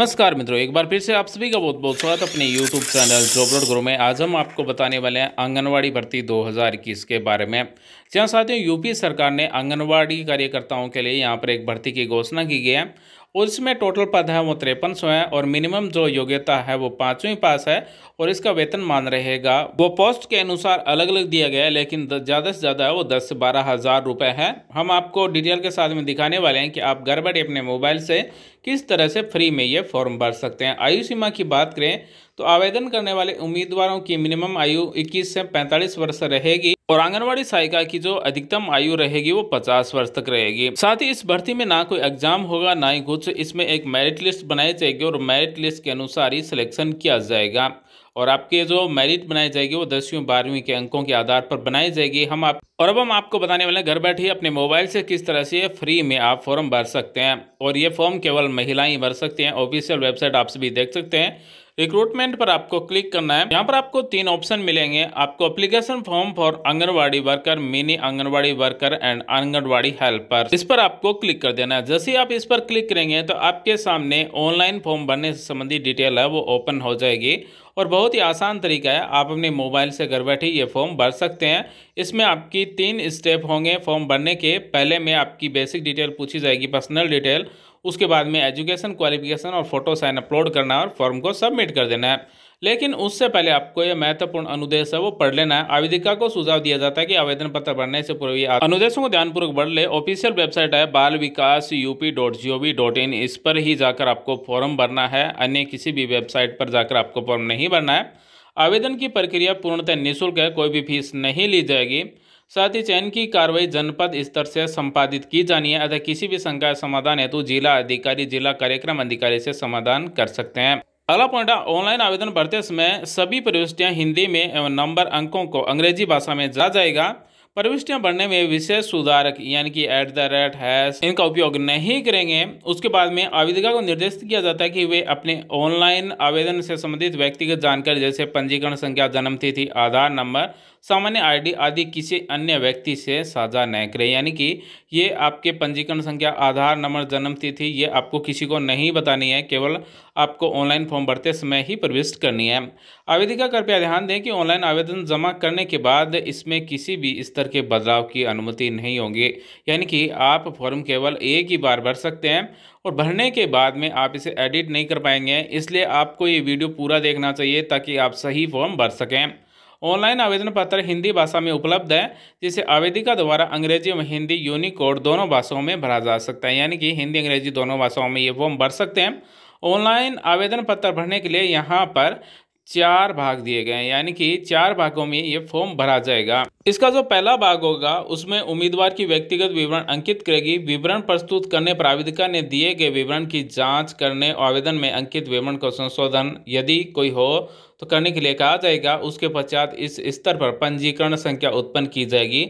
नमस्कार मित्रों एक बार फिर से आप सभी का बहुत बहुत स्वागत अपने यूट्यूब चैनल जॉब गुरु में आज हम आपको बताने वाले हैं आंगनवाड़ी भर्ती 2021 के बारे में जहां साथियों यूपी सरकार ने आंगनवाड़ी कार्यकर्ताओं के लिए यहां पर एक भर्ती की घोषणा की गई है और इसमें टोटल पद है वो तिरपन सौ है और मिनिमम जो योग्यता है वो पाँचवीं पास है और इसका वेतन मान रहेगा वो पोस्ट के अनुसार अलग अलग दिया गया है लेकिन ज़्यादा से ज़्यादा वो दस से बारह हज़ार रुपये है हम आपको डिटेल के साथ में दिखाने वाले हैं कि आप घर बैठे अपने मोबाइल से किस तरह से फ्री में ये फॉर्म भर सकते हैं आयु सीमा की बात करें तो आवेदन करने वाले उम्मीदवारों की मिनिमम आयु 21 से 45 वर्ष रहेगी और आंगनवाड़ी सहायिका की जो अधिकतम आयु रहेगी वो 50 वर्ष तक रहेगी साथ ही इस भर्ती में ना कोई एग्जाम होगा ना ही कुछ इसमें एक मेरिट लिस्ट बनाई जाएगी और मेरिट लिस्ट के अनुसार ही सिलेक्शन किया जाएगा और आपके जो मेरिट बनाई जाएगी वो दसवीं बारहवीं के अंकों के आधार पर बनाई जाएगी हम आप और अब हम आपको बताने वाले हैं घर बैठे अपने मोबाइल से किस तरह से फ्री में आप फॉर्म भर सकते हैं और ये फॉर्म केवल महिलाएं भर सकती हैं ऑफिशियल वेबसाइट आप सभी देख सकते हैं रिक्रूटमेंट पर आपको क्लिक करना है यहाँ पर आपको तीन ऑप्शन मिलेंगे आपको application form for anganwadi worker mini anganwadi worker and anganwadi helper इस पर आपको क्लिक कर देना है जैसे आप इस पर क्लिक करेंगे तो आपके सामने ऑनलाइन फॉर्म भरने से संबंधित डिटेल है वो ओपन हो जाएगी और बहुत ही आसान तरीका है आप अपने मोबाइल से घर बैठे ये फॉर्म भर सकते हैं इसमें आपकी तीन स्टेप होंगे फॉर्म भरने के पहले में आपकी बेसिक डिटेल पूछी जाएगी पर्सनल डिटेल उसके बाद में एजुकेशन क्वालिफिकेशन और फोटो साइन अपलोड करना है और फॉर्म को सबमिट कर देना है लेकिन उससे पहले आपको यह महत्वपूर्ण अनुदेश है वो पढ़ लेना है आवेदिका को सुझाव दिया जाता है कि आवेदन पत्र भरने से पूर्व अनुदेशों को ध्यानपूर्वक पढ़ ले ऑफिशियल वेबसाइट है बाल विकास UP dot G O V dot in इस पर ही जाकर आपको फॉर्म भरना है अन्य किसी भी वेबसाइट पर जाकर आपको फॉर्म नहीं भरना है आवेदन की प्रक्रिया पूर्णतः निःशुल्क है कोई भी फीस नहीं ली जाएगी साथ ही चयन की कार्रवाई जनपद स्तर से संपादित की जानी है अतः किसी भी शंका समाधान हेतु जिला अधिकारी जिला कार्यक्रम अधिकारी से समाधान कर सकते हैं अगला पॉइंट ऑनलाइन आवेदन भरते समय सभी प्रविष्टियां हिंदी में एवं नंबर अंकों को अंग्रेजी भाषा में जा जाएगा प्रविष्टियां भरने में विशेष सुधारक यानी कि एट द रेट हैश इनका उपयोग नहीं करेंगे उसके बाद में आवेदिका को निर्देशित किया जाता है कि वे अपने ऑनलाइन आवेदन से संबंधित व्यक्तिगत जानकारी जैसे पंजीकरण संख्या जन्मतिथि आधार नंबर सामान्य आईडी आदि किसी अन्य व्यक्ति से साझा न करें यानी कि ये आपके पंजीकरण संख्या आधार नंबर जन्म तिथि ये आपको किसी को नहीं बतानी है केवल आपको ऑनलाइन फॉर्म भरते समय ही प्रविष्ट करनी है आवेदिका कृपया ध्यान दें कि ऑनलाइन आवेदन जमा करने के बाद इसमें किसी भी स्तर के बदलाव की अनुमति नहीं होगी यानी कि आप फॉर्म केवल एक ही बार भर सकते हैं और भरने के बाद में आप इसे एडिट नहीं कर पाएंगे इसलिए आपको ये वीडियो पूरा देखना चाहिए ताकि आप सही फॉर्म भर सकें ऑनलाइन आवेदन पत्र हिंदी भाषा में उपलब्ध है जिसे आवेदिका द्वारा अंग्रेजी एवं हिंदी यूनिकोड दोनों भाषाओं में भरा जा सकता है यानी कि हिंदी अंग्रेजी दोनों भाषाओं में ये फॉर्म भर सकते हैं ऑनलाइन आवेदन पत्र भरने के लिए यहाँ पर चार भाग दिए गए हैं यानी कि चार भागों में ये फॉर्म भरा जाएगा इसका जो पहला भाग होगा उसमें उम्मीदवार की व्यक्तिगत विवरण अंकित करेगी विवरण प्रस्तुत करने पर आवेदिका ने दिए गए विवरण की जांच करने आवेदन में अंकित विवरण को संशोधन यदि कोई हो तो करने के लिए कहा जाएगा उसके पश्चात इस स्तर पर पंजीकरण संख्या उत्पन्न की जाएगी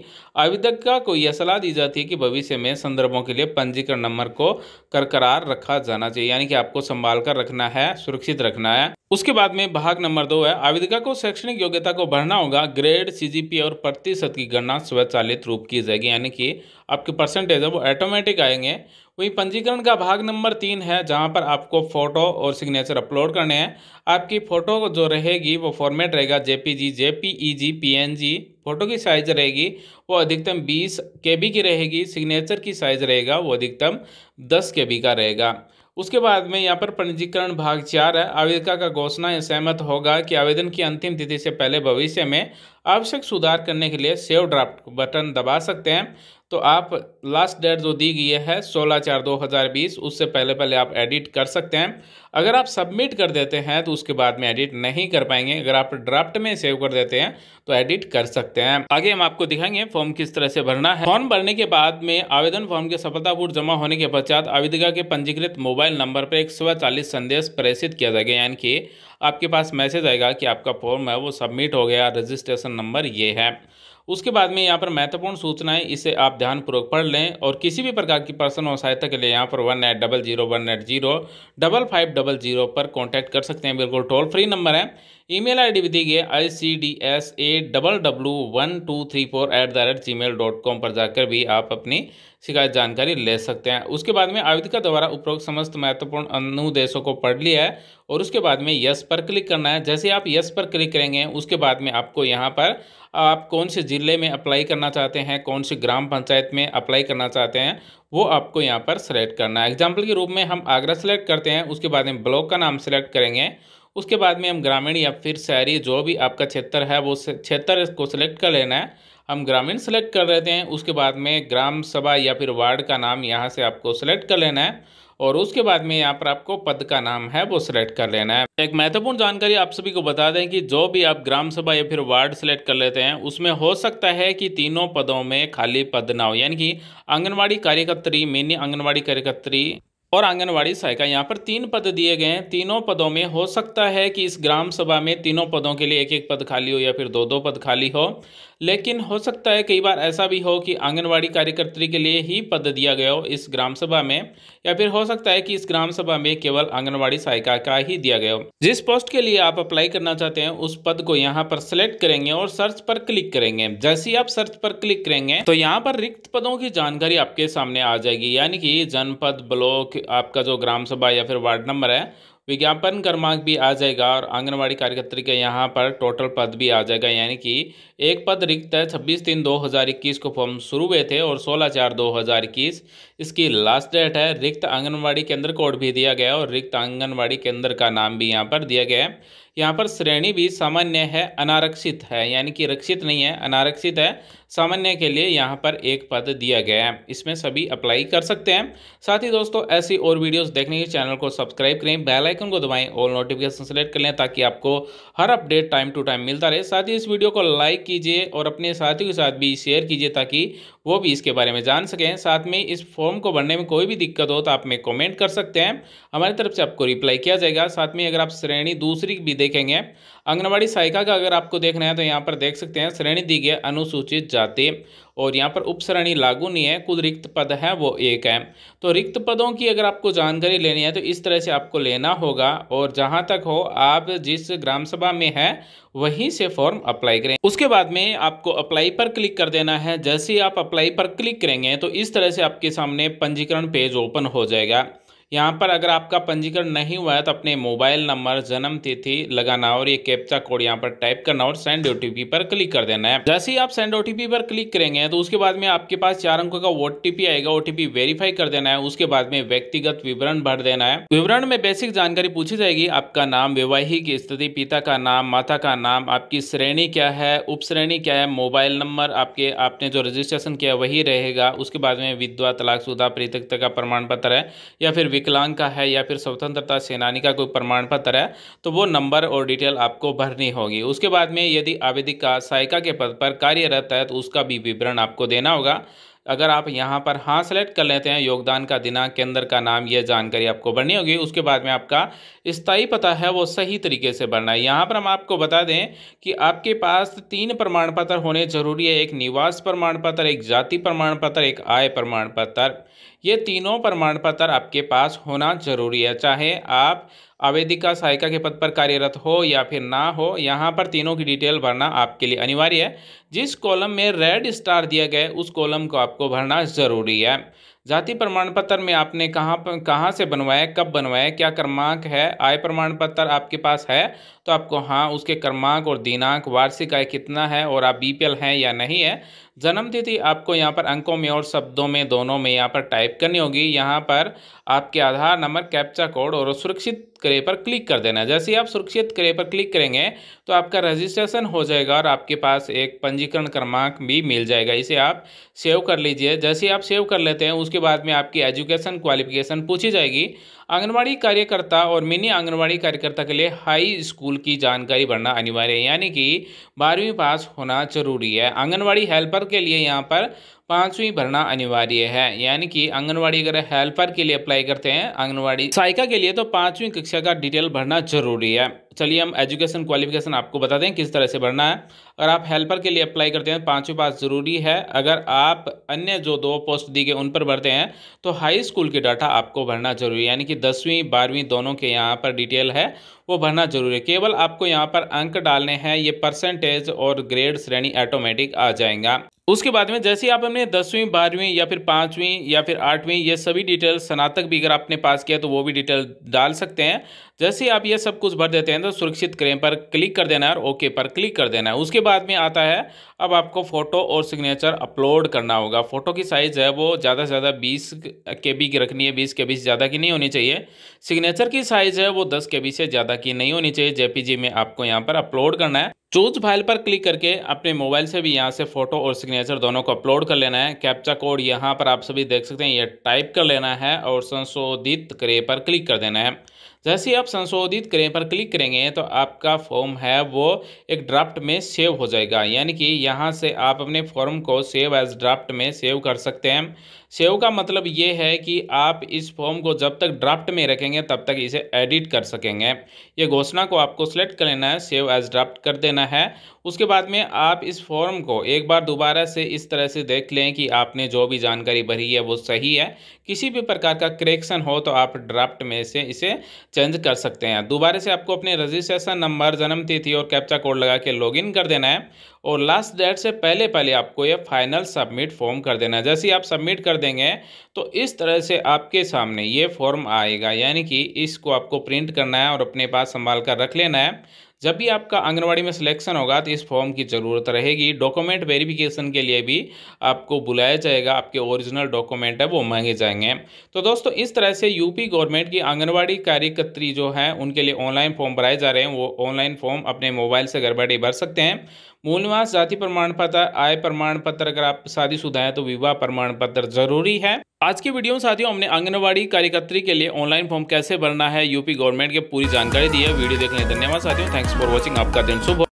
आवेदका को यह सलाह दी जाती है कि भविष्य में संदर्भों के लिए पंजीकरण नंबर को करकरार रखा जाना चाहिए यानी कि आपको संभाल कर रखना है सुरक्षित रखना है उसके बाद में भाग नंबर दो है आवेदिका को शैक्षणिक योग्यता को भरना होगा ग्रेड सीजीपीए और प्रतिशत की गणना स्वचालित रूप की जाएगी यानी कि आपके परसेंटेज है वो ऑटोमेटिक आएंगे वहीं पंजीकरण का भाग नंबर तीन है जहां पर आपको फ़ोटो और सिग्नेचर अपलोड करने हैं आपकी फ़ोटो जो रहेगी वो फॉर्मेट रहेगा जेपीजी जेपीईजी पीएनजी फ़ोटो की साइज रहेगी वो अधिकतम 20 केबी की रहेगी सिग्नेचर की साइज रहेगा वो अधिकतम 10 केबी का रहेगा उसके बाद में यहाँ पर पंजीकरण भाग चार है आवेदिका का घोषणा या सहमत होगा कि आवेदन की अंतिम तिथि से पहले भविष्य में आवश्यक सुधार करने के लिए सेव ड्राफ्ट बटन दबा सकते हैं तो आप लास्ट डेट जो दी गई है सोलह चार दो हज़ार बीस उससे पहले पहले आप एडिट कर सकते हैं अगर आप सबमिट कर देते हैं तो उसके बाद में एडिट नहीं कर पाएंगे अगर आप ड्राफ्ट में सेव कर देते हैं तो एडिट कर सकते हैं आगे हम आपको दिखाएंगे फॉर्म किस तरह से भरना है फॉर्म भरने के बाद में आवेदन फॉर्म के सफलतापूर्व जमा होने के पश्चात आवेदिका के पंजीकृत मोबाइल नंबर पर एक संदेश प्रेषित किया जाएगा यानी कि आपके पास मैसेज आएगा कि आपका फॉर्म है वो सबमिट हो गया रजिस्ट्रेशन नंबर ये है उसके बाद में यहाँ पर महत्वपूर्ण सूचनाएं इसे आप ध्यानपूर्वक पढ़ लें और किसी भी प्रकार की पर्सन और सहायता के लिए यहाँ पर one eight double zero one eight zero double five double zero पर कॉन्टैक्ट कर सकते हैं बिल्कुल टोल फ्री नंबर है ईमेल आईडी भी दी गई I C D S A double W one two three four at the rate Gmail dot com पर जाकर भी आप अपनी शिकायत जानकारी ले सकते हैं उसके बाद में आवेदिका द्वारा उपरोक्त समस्त महत्वपूर्ण अनुदेशों को पढ़ लिया है और उसके बाद में यस पर क्लिक करना है जैसे आप यस पर क्लिक करेंगे उसके बाद में आपको यहाँ पर आप कौन से ज़िले में अप्लाई करना चाहते हैं कौन से ग्राम पंचायत में अप्लाई करना चाहते हैं वो आपको यहाँ पर सेलेक्ट करना है एग्जाम्पल के रूप में हम आगरा सेलेक्ट करते हैं उसके बाद में ब्लॉक का नाम सेलेक्ट करेंगे उसके बाद में हम ग्रामीण या फिर शहरी जो भी आपका क्षेत्र है वो क्षेत्र को सिलेक्ट कर लेना है हम ग्रामीण सेलेक्ट कर लेते हैं उसके बाद में ग्राम सभा या फिर वार्ड का नाम यहाँ से आपको सेलेक्ट कर लेना है और उसके बाद में यहाँ पर आपको पद का नाम है वो सिलेक्ट कर लेना है एक महत्वपूर्ण जानकारी आप सभी को बता दें कि जो भी आप ग्राम सभा या फिर वार्ड सेलेक्ट कर लेते हैं उसमें हो सकता है कि तीनों पदों में खाली पद ना हो यानी कि आंगनबाड़ी कार्यकर्त्री मिनी आंगनबाड़ी कार्यकर्त्री और आंगनवाड़ी सहायिका यहाँ पर तीन पद दिए गए हैं तीनों पदों में हो सकता है कि इस ग्राम सभा में तीनों पदों के लिए एक एक पद खाली हो या फिर दो दो पद खाली हो लेकिन हो सकता है कई बार ऐसा भी हो कि आंगनवाड़ी कार्यकर्त्री के लिए ही पद दिया गया हो इस ग्राम सभा में या फिर हो सकता है कि इस ग्राम सभा में केवल आंगनबाड़ी सहायिका का ही दिया गया हो जिस पोस्ट के लिए आप अप्लाई करना चाहते हैं उस पद को यहाँ पर सिलेक्ट करेंगे और सर्च पर क्लिक करेंगे जैसे ही आप सर्च पर क्लिक करेंगे तो यहाँ पर रिक्त पदों की जानकारी आपके सामने आ जाएगी यानी कि जनपद ब्लॉक आपका जो ग्राम सभा या फिर वार्ड नंबर है विज्ञापन क्रमांक भी आ जाएगा और आंगनबाड़ी कार्यकर्त्री के यहाँ पर टोटल पद भी आ जाएगा यानी कि एक पद रिक्त है छब्बीस तीन दो हज़ार इक्कीस को फॉर्म शुरू हुए थे और सोलह चार दो हज़ार इक्कीस इसकी लास्ट डेट है रिक्त आंगनबाड़ी केंद्र कोड भी दिया गया और रिक्त आंगनबाड़ी केंद्र का नाम भी यहाँ पर दिया गया है यहाँ पर श्रेणी भी सामान्य है अनारक्षित है यानी कि रक्षित नहीं है अनारक्षित है सामान्य के लिए यहाँ पर एक पद दिया गया है इसमें सभी अप्लाई कर सकते हैं साथ ही दोस्तों ऐसी और वीडियोस देखने के चैनल को सब्सक्राइब करें बेल आइकन को दबाएं और नोटिफिकेशन सेलेक्ट कर लें ताकि आपको हर अपडेट टाइम टू टाइम मिलता रहे साथ ही इस वीडियो को लाइक कीजिए और अपने साथियों के साथ भी शेयर कीजिए ताकि वो भी इसके बारे में जान सकें साथ में इस फॉर्म को भरने में कोई भी दिक्कत हो तो आप में कमेंट कर सकते हैं हमारी तरफ से आपको रिप्लाई किया जाएगा साथ में अगर आप श्रेणी दूसरी भी देखेंगे आंगनबाड़ी सहायिका का अगर आपको देखना है तो यहाँ पर देख सकते हैं श्रेणी दी गई अनुसूचित जाति और यहाँ पर उपश्रेणी लागू नहीं है कुल रिक्त पद है वो एक है तो रिक्त पदों की अगर आपको जानकारी लेनी है तो इस तरह से आपको लेना होगा और जहाँ तक हो आप जिस ग्राम सभा में है वहीं से फॉर्म अप्लाई करें उसके बाद में आपको अप्लाई पर क्लिक कर देना है जैसे ही आप अप्लाई पर क्लिक करेंगे तो इस तरह से आपके सामने पंजीकरण पेज ओपन हो जाएगा यहाँ पर अगर आपका पंजीकरण नहीं हुआ है तो अपने मोबाइल नंबर जन्म तिथि लगाना और ये कैप्चा कोड यहाँ पर टाइप करना और सेंड ओटीपी पर क्लिक कर देना है जैसे ही आप सेंड ओटीपी पर क्लिक करेंगे तो उसके बाद में आपके पास चार अंकों का ओटीपी आएगा ओटीपी वेरीफाई कर देना है उसके बाद में व्यक्तिगत विवरण भर देना है विवरण में बेसिक जानकारी पूछी जाएगी आपका नाम वैवाहिक स्थिति पिता का नाम माता का नाम आपकी श्रेणी क्या है उप श्रेणी क्या है मोबाइल नंबर आपके आपने जो रजिस्ट्रेशन किया वही रहेगा उसके बाद में विधवा तलाकशुदा पृथकता का प्रमाण पत्र है या फिर विकलांग का है या फिर स्वतंत्रता सेनानी का कोई प्रमाण पत्र है तो वो नंबर और डिटेल आपको भरनी होगी उसके बाद में यदि का सहायिका के पद पर कार्यरत है तो उसका भी विवरण आपको देना होगा अगर आप यहाँ पर हाँ सेलेक्ट कर लेते हैं योगदान का दिनांक केंद्र का नाम यह जानकारी आपको भरनी होगी उसके बाद में आपका स्थायी पता है वो सही तरीके से भरना है यहाँ पर हम आपको बता दें कि आपके पास तीन प्रमाण पत्र होने जरूरी है एक निवास प्रमाण पत्र एक जाति प्रमाण पत्र एक आय प्रमाण पत्र ये तीनों प्रमाण पत्र आपके पास होना जरूरी है चाहे आप आवेदिका सहायिका के पद पर कार्यरत हो या फिर ना हो यहाँ पर तीनों की डिटेल भरना आपके लिए अनिवार्य है जिस कॉलम में रेड स्टार दिया गया है उस कॉलम को आपको भरना ज़रूरी है जाति प्रमाण पत्र में आपने कहाँ कहाँ से बनवाया कब बनवाया क्या क्रमांक है आय प्रमाण पत्र आपके पास है तो आपको हाँ उसके क्रमांक और दिनांक वार्षिक आय कितना है और आप बीपीएल हैं या नहीं है जन्मतिथि आपको यहाँ पर अंकों में और शब्दों में दोनों में यहाँ पर टाइप करनी होगी यहाँ पर आपके आधार नंबर कैप्चा कोड और सुरक्षित करे पर क्लिक कर देना जैसे ही आप सुरक्षित करे पर क्लिक करेंगे तो आपका रजिस्ट्रेशन हो जाएगा और आपके पास एक पंजीकरण क्रमांक भी मिल जाएगा इसे आप सेव कर लीजिए जैसे ही आप सेव कर लेते हैं उसके बाद में आपकी एजुकेशन क्वालिफिकेशन पूछी जाएगी आंगनबाड़ी कार्यकर्ता और मिनी आंगनबाड़ी कार्यकर्ता के लिए हाई स्कूल की जानकारी भरना अनिवार्य है यानी कि बारहवीं पास होना जरूरी है आंगनबाड़ी हेल्पर के लिए यहाँ पर पाँचवीं भरना अनिवार्य है यानी कि आंगनवाड़ी अगर हेल्पर के लिए अप्लाई करते हैं आंगनवाड़ी सहायिका के लिए तो पाँचवीं कक्षा का डिटेल भरना जरूरी है चलिए हम एजुकेशन क्वालिफिकेशन आपको बता दें किस तरह से भरना है अगर आप हेल्पर के लिए अप्लाई करते हैं पाँचवीं पास ज़रूरी है अगर आप अन्य जो दो पोस्ट दी गए उन पर भरते हैं तो हाई स्कूल के डाटा आपको भरना जरूरी है यानी कि दसवीं बारहवीं दोनों के यहाँ पर डिटेल है वो भरना जरूरी है केवल आपको यहाँ पर अंक डालने हैं ये परसेंटेज और ग्रेड श्रेणी ऑटोमेटिक आ जाएगा उसके बाद में जैसे आप हमने दसवीं बारहवीं या फिर पाँचवीं या फिर आठवीं ये सभी डिटेल स्नातक भी अगर आपने पास किया तो वो भी डिटेल डाल सकते हैं जैसे आप ये सब कुछ भर देते हैं तो सुरक्षित क्रेम पर क्लिक कर देना है और ओके पर क्लिक कर देना है उसके बाद में आता है अब आपको फ़ोटो और सिग्नेचर अपलोड करना होगा फ़ोटो की साइज़ है वो ज़्यादा से ज़्यादा बीस के बी की रखनी है बीस के बी से ज़्यादा की नहीं होनी चाहिए सिग्नेचर की साइज़ है वो दस के बी से ज़्यादा की नहीं होनी चाहिए जी में आपको यहाँ पर अपलोड करना है चूज फाइल पर क्लिक करके अपने मोबाइल से भी यहाँ से फोटो और सिग्नेचर दोनों को अपलोड कर लेना है कैप्चा कोड यहाँ पर आप सभी देख सकते हैं ये टाइप कर लेना है और संशोधित करे पर क्लिक कर देना है जैसे ही आप संशोधित करें पर क्लिक करेंगे तो आपका फॉर्म है वो एक ड्राफ्ट में सेव हो जाएगा यानी कि यहाँ से आप अपने फॉर्म को सेव एज ड्राफ्ट में सेव कर सकते हैं सेव का मतलब ये है कि आप इस फॉर्म को जब तक ड्राफ्ट में रखेंगे तब तक इसे एडिट कर सकेंगे ये घोषणा को आपको सेलेक्ट कर लेना है सेव एज ड्राफ्ट कर देना है उसके बाद में आप इस फॉर्म को एक बार दोबारा से इस तरह से देख लें कि आपने जो भी जानकारी भरी है वो सही है किसी भी प्रकार का करेक्शन हो तो आप ड्राफ्ट में से इसे चेंज कर सकते हैं दोबारा से आपको अपने रजिस्ट्रेशन नंबर जन्म तिथि और कैप्चा कोड लगा के लॉग कर देना है और लास्ट डेट से पहले पहले आपको यह फाइनल सबमिट फॉर्म कर देना है जैसे ही आप सबमिट कर देंगे तो इस तरह से आपके सामने ये फॉर्म आएगा यानी कि इसको आपको प्रिंट करना है और अपने पास संभाल कर रख लेना है जब भी आपका आंगनवाड़ी में सिलेक्शन होगा तो इस फॉर्म की ज़रूरत रहेगी डॉक्यूमेंट वेरिफिकेशन के लिए भी आपको बुलाया जाएगा आपके ओरिजिनल डॉक्यूमेंट है वो मांगे जाएंगे तो दोस्तों इस तरह से यूपी गवर्नमेंट की आंगनवाड़ी कार्यकर्त्री जो हैं उनके लिए ऑनलाइन फॉर्म भराए जा रहे हैं वो ऑनलाइन फॉर्म अपने मोबाइल से घर बैठे भर सकते हैं मूलवास जाति प्रमाण पत्र आय प्रमाण पत्र अगर आप शादीशुदा है तो विवाह प्रमाण पत्र जरूरी है आज की वीडियो में साथियों हमने आंगनबाड़ी कार्यकर्त्री के लिए ऑनलाइन फॉर्म कैसे भरना है यूपी गवर्नमेंट के पूरी जानकारी दी है वीडियो देखने धन्यवाद साथियों थैंक्स फॉर वॉचिंग आपका दिन शुभ